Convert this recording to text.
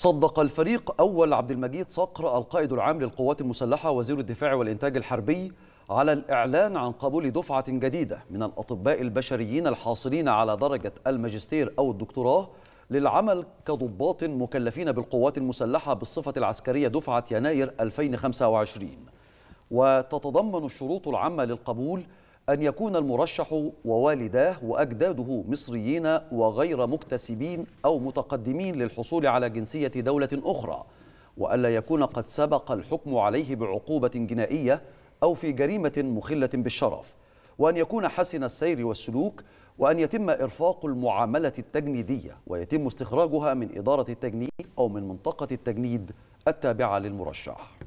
صدق الفريق أول عبد المجيد صقر القائد العام للقوات المسلحة وزير الدفاع والإنتاج الحربي على الإعلان عن قبول دفعة جديدة من الأطباء البشريين الحاصلين على درجة الماجستير أو الدكتوراه للعمل كضباط مكلفين بالقوات المسلحة بالصفة العسكرية دفعة يناير 2025 وتتضمن الشروط العامة للقبول أن يكون المرشح ووالداه وأجداده مصريين وغير مكتسبين أو متقدمين للحصول على جنسية دولة أخرى وألا يكون قد سبق الحكم عليه بعقوبة جنائية أو في جريمة مخلة بالشرف وأن يكون حسن السير والسلوك وأن يتم إرفاق المعاملة التجنيدية ويتم استخراجها من إدارة التجنيد أو من منطقة التجنيد التابعة للمرشح